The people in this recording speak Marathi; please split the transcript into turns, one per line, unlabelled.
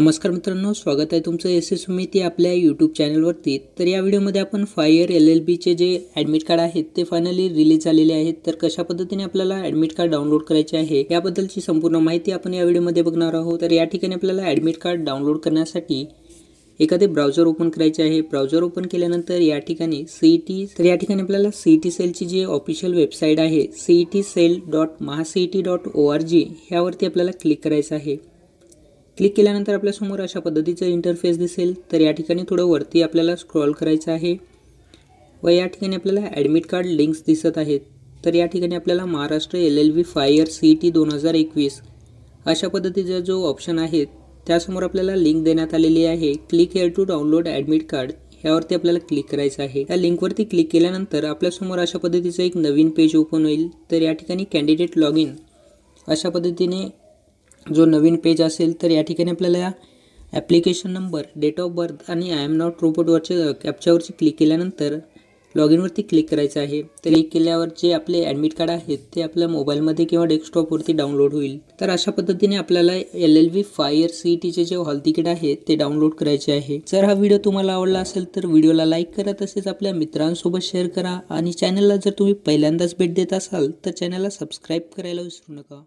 नमस्कार मित्रांनो स्वागत आहे तुमचं एस एस आपल्या यूट्यूब चॅनलवरती तर या व्हिडिओमध्ये आपण फायर एल एल बीचे जे ॲडमिट कार्ड आहेत ते फायनली रिलीज झालेले आहेत तर कशा पद्धतीने आपल्याला ॲडमिट कार्ड डाउनलोड करायचे आहे याबद्दलची संपूर्ण माहिती आपण या व्हिडिओमध्ये बघणार आहोत तर या ठिकाणी आपल्याला ॲडमिट कार्ड डाउनलोड करण्यासाठी एखादे ब्राउझर ओपन करायचे आहे ब्राउजर ओपन केल्यानंतर या ठिकाणी सी टी तर या ठिकाणी आपल्याला सी टी सेलची जी ऑफिशियल वेबसाईट आहे सी टी सेल डॉट महासीई T dot O R G ह्यावरती आपल्याला क्लिक करायचं आहे क्लिक केल्यानंतर आपल्यासमोर अशा पद्धतीचं इंटरफेस दिसेल तर या ठिकाणी थोडं वरती आपल्याला स्क्रॉल करायचं आहे व या ठिकाणी आपल्याला ॲडमिट कार्ड लिंक्स दिसत आहेत तर या ठिकाणी आपल्याला Maharashtra L L V five year C T दोन हजार एकवीस अशा पद्धतीचा जो ऑप्शन आहेत त्यासमोर आपल्याला लिंक देण्यात आलेली आहे click here to download admit card यावरती आपल्याला क्लिक करायचं आहे या लिंकवरती क्लिक केल्यानंतर आपल्यासमोर अशा पद्धतीचं एक नवीन पेज ओपन होईल तर या ठिकाणी कॅन्डिडेट लॉग इन अशा पद्धतीने जो नवीन पेज असेल तर या ठिकाणी आपल्याला या application number date of birth आणि आय एम नॉट रोबोटवरच्या कॅप्च्यावरची क्लिक केल्यानंतर लॉग इनवरती क्लिक करायचं आहे तर क्लिक केल्यावर जे आपले ॲडमिट कार्ड आहेत ते आपल्या मोबाईलमध्ये किंवा डेस्कटॉपवरती डाउनलोड होईल तर अशा पद्धतीने आपल्याला L L V five year C टीचे जे हॉल तिकीट आहे ते डाउनलोड करायचे आहे जर हा व्हिडिओ तुम्हाला आवडला असेल तर व्हिडिओला लाईक करा तसेच आपल्या मित्रांसोबत शेअर करा आणि चॅनलला जर तुम्ही पहिल्यांदाच भेट देत असाल तर चॅनलला सबस्क्राईब करायला विसरू नका